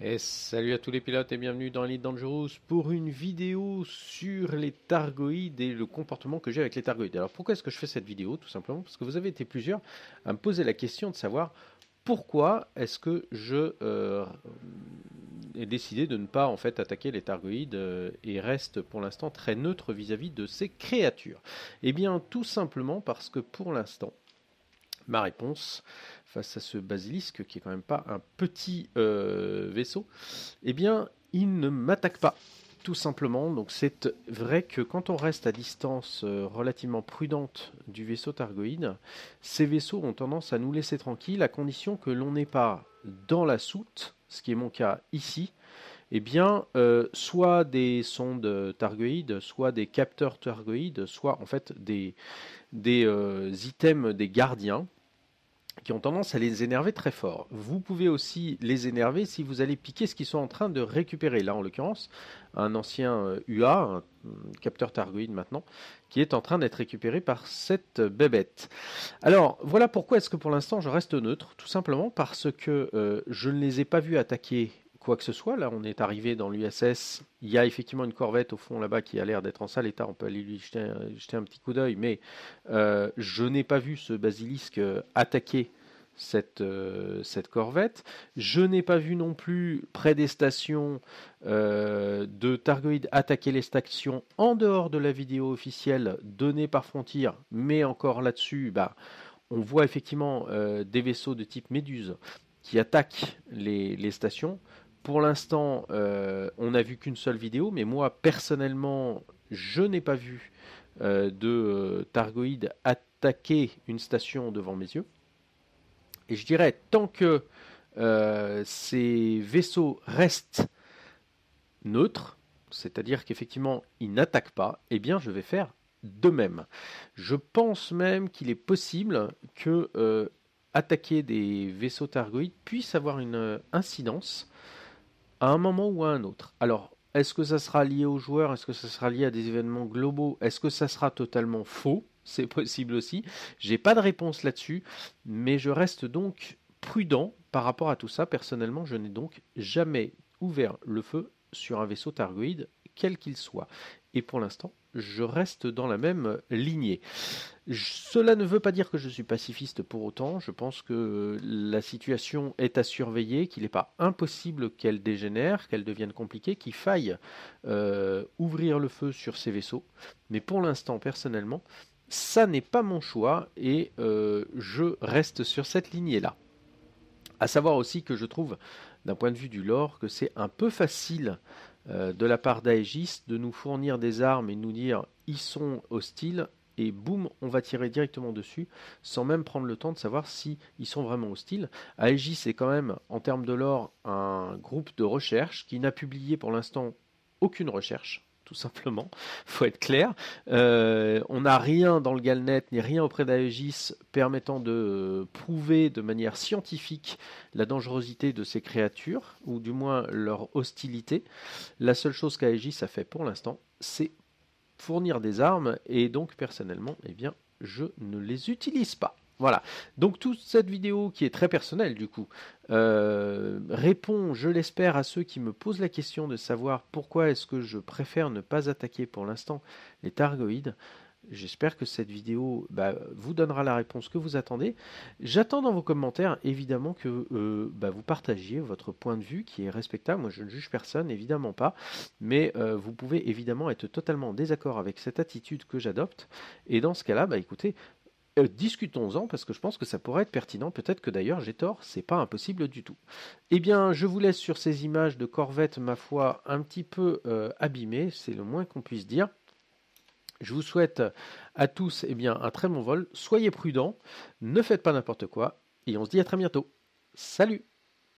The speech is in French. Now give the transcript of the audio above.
Et salut à tous les pilotes et bienvenue dans Elite Dangerous pour une vidéo sur les targoïdes et le comportement que j'ai avec les targoïdes. Alors pourquoi est-ce que je fais cette vidéo Tout simplement parce que vous avez été plusieurs à me poser la question de savoir pourquoi est-ce que je euh, ai décidé de ne pas en fait attaquer les targoïdes euh, et reste pour l'instant très neutre vis-à-vis -vis de ces créatures Eh bien tout simplement parce que pour l'instant, ma réponse face à ce basilisque qui est quand même pas un petit euh, vaisseau, eh bien, il ne m'attaque pas. Tout simplement, donc c'est vrai que quand on reste à distance euh, relativement prudente du vaisseau Targoïde, ces vaisseaux ont tendance à nous laisser tranquilles à condition que l'on n'ait pas dans la soute, ce qui est mon cas ici, eh bien, euh, soit des sondes targoïdes, soit des capteurs targoïdes, soit en fait des, items des gardiens qui ont tendance à les énerver très fort. Vous pouvez aussi les énerver si vous allez piquer ce qu'ils sont en train de récupérer. Là, en l'occurrence, un ancien UA, euh, un capteur targoïde maintenant, qui est en train d'être récupéré par cette bébête. Alors, voilà pourquoi est-ce que pour l'instant je reste neutre, tout simplement parce que euh, je ne les ai pas vus attaquer quoi que ce soit. Là, on est arrivé dans l'USS. Il y a effectivement une corvette au fond là-bas qui a l'air d'être en sale état. On peut aller lui jeter, un petit coup d'œil. Mais euh, je n'ai pas vu ce basilisque euh, attaquer cette, euh, cette corvette. Je n'ai pas vu non plus près des stations de Targoïd attaquer les stations en dehors de la vidéo officielle donnée par Frontier, mais encore là-dessus, bah, on voit effectivement des vaisseaux de type Méduse qui attaquent les stations pour l'instant, euh, on n'a vu qu'une seule vidéo, mais moi, personnellement, je n'ai pas vu euh, de euh, Targoïde attaquer une station devant mes yeux. Et je dirais, tant que ces vaisseaux restent neutres, c'est-à-dire qu'effectivement, ils n'attaquent pas, eh bien, je vais faire de même. Je pense même qu'il est possible que attaquer des vaisseaux targoïdes puisse avoir une incidence à un moment ou à un autre. Alors, est-ce que ça sera lié aux joueurs Est-ce que ça sera lié à des événements globaux Est-ce que ça sera totalement faux C'est possible aussi. J'ai pas de réponse là-dessus, mais je reste donc prudent par rapport à tout ça. Personnellement, je n'ai donc jamais ouvert le feu sur un vaisseau Targoïde, quel qu'il soit. Et pour l'instant, je reste dans la même lignée. cela ne veut pas dire que je suis pacifiste pour autant. Je pense que la situation est à surveiller, qu'il n'est pas impossible qu'elle dégénère, qu'elle devienne compliquée, qu'il faille euh, ouvrir le feu sur ces vaisseaux. Mais pour l'instant, personnellement, ça n'est pas mon choix et euh, je reste sur cette lignée-là. À savoir aussi que je trouve, d'un point de vue du lore, que c'est un peu facile euh, de la part d'Aegis de nous fournir des armes et nous dire ils sont hostiles et boum, on va tirer directement dessus sans même prendre le temps de savoir si ils sont vraiment hostiles. Aegis est quand même, en termes de l'or, un groupe de recherche qui n'a publié pour l'instant aucune recherche tout simplement. Faut être clair. Euh, on n'a rien dans le Galnet ni rien auprès d'Aegis permettant de euh, prouver de manière scientifique la dangerosité de ces créatures ou du moins leur hostilité. La seule chose qu'Aegis a fait pour l'instant, c'est fournir des armes et donc personnellement, eh bien, je ne les utilise pas. Voilà. Donc toute cette vidéo qui est très personnelle du coup euh, répond, je l'espère, à ceux qui me posent la question de savoir pourquoi est-ce que je préfère ne pas attaquer pour l'instant les targoïdes. J'espère que cette vidéo bah, vous donnera la réponse que vous attendez. J'attends dans vos commentaires évidemment que euh, bah, vous partagiez votre point de vue qui est respectable. Moi je ne juge personne, évidemment pas. Mais euh, vous pouvez évidemment être totalement en désaccord avec cette attitude que j'adopte. Et dans ce cas-là, bah, écoutez, euh, discutons-en parce que je pense que ça pourrait être pertinent. Peut-être que d'ailleurs j'ai tort, c'est pas impossible du tout. Eh bien, je vous laisse sur ces images de Corvette, ma foi, un petit peu euh, abîmées, c'est le moins qu'on puisse dire. Je vous souhaite à tous eh bien, un très bon vol. Soyez prudents, ne faites pas n'importe quoi et on se dit à très bientôt. Salut